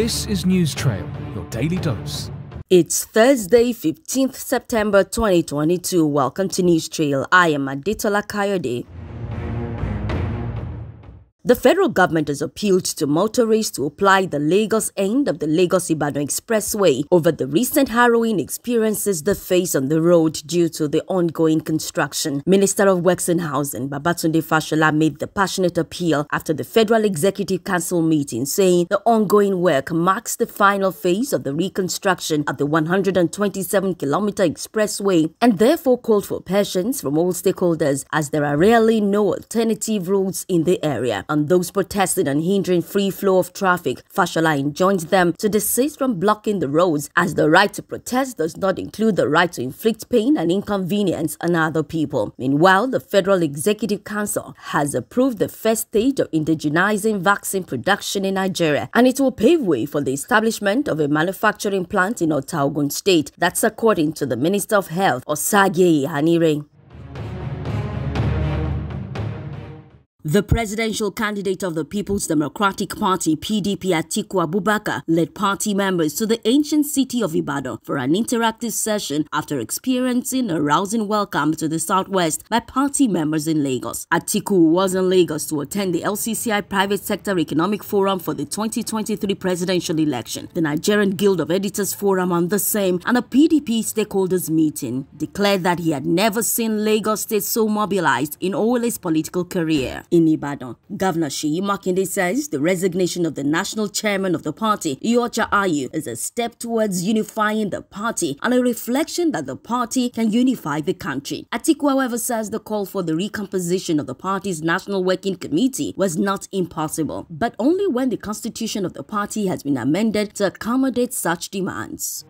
This is News Trail, your daily dose. It's Thursday, 15th September 2022. Welcome to News Trail. I am Aditola Kayode. The federal government has appealed to motorists to apply the Lagos end of the Lagos Ibadan Expressway over the recent harrowing experiences they face on the road due to the ongoing construction. Minister of Works and Housing Babatunde Fashola made the passionate appeal after the Federal Executive Council meeting, saying the ongoing work marks the final phase of the reconstruction of the 127 kilometer expressway and therefore called for patience from all stakeholders as there are rarely no alternative routes in the area and those protesting and hindering free flow of traffic, Fashola enjoins them to desist from blocking the roads as the right to protest does not include the right to inflict pain and inconvenience on other people. Meanwhile, the Federal Executive Council has approved the first stage of indigenizing vaccine production in Nigeria, and it will pave way for the establishment of a manufacturing plant in Otaogun State. That's according to the Minister of Health, Osage Hanire. The presidential candidate of the People's Democratic Party, PDP Atiku Abubakar, led party members to the ancient city of Ibadan for an interactive session after experiencing a rousing welcome to the Southwest by party members in Lagos. Atiku was in Lagos to attend the LCCI Private Sector Economic Forum for the 2023 presidential election, the Nigerian Guild of Editors Forum on the same, and a PDP stakeholders meeting, declared that he had never seen Lagos State so mobilized in all his political career in Ibadan. Governor Shiyi Makinde says the resignation of the national chairman of the party, Iocha Ayu, is a step towards unifying the party and a reflection that the party can unify the country. Atiku, however, says the call for the recomposition of the party's National Working Committee was not impossible, but only when the constitution of the party has been amended to accommodate such demands.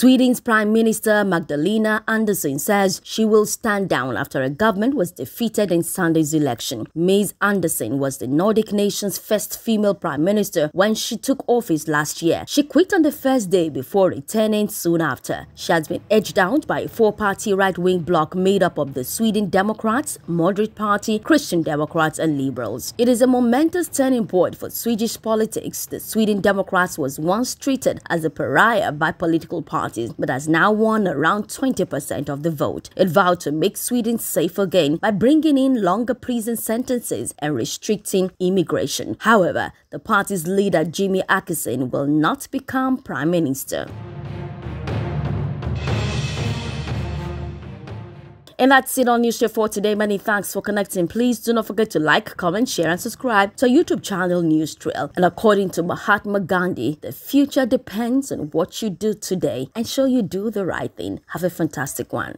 Sweden's Prime Minister Magdalena Andersson says she will stand down after her government was defeated in Sunday's election. Mays Andersson was the Nordic nation's first female prime minister when she took office last year. She quit on the first day before returning soon after. She has been edged out by a four-party right-wing bloc made up of the Sweden Democrats, Moderate Party, Christian Democrats and Liberals. It is a momentous turning point for Swedish politics. The Sweden Democrats was once treated as a pariah by political parties but has now won around 20% of the vote. It vowed to make Sweden safe again by bringing in longer prison sentences and restricting immigration. However, the party's leader Jimmy Akesson will not become prime minister. And that's it on News Show for today. Many thanks for connecting. Please do not forget to like, comment, share, and subscribe to our YouTube channel, News Trail. And according to Mahatma Gandhi, the future depends on what you do today. Ensure you do the right thing. Have a fantastic one.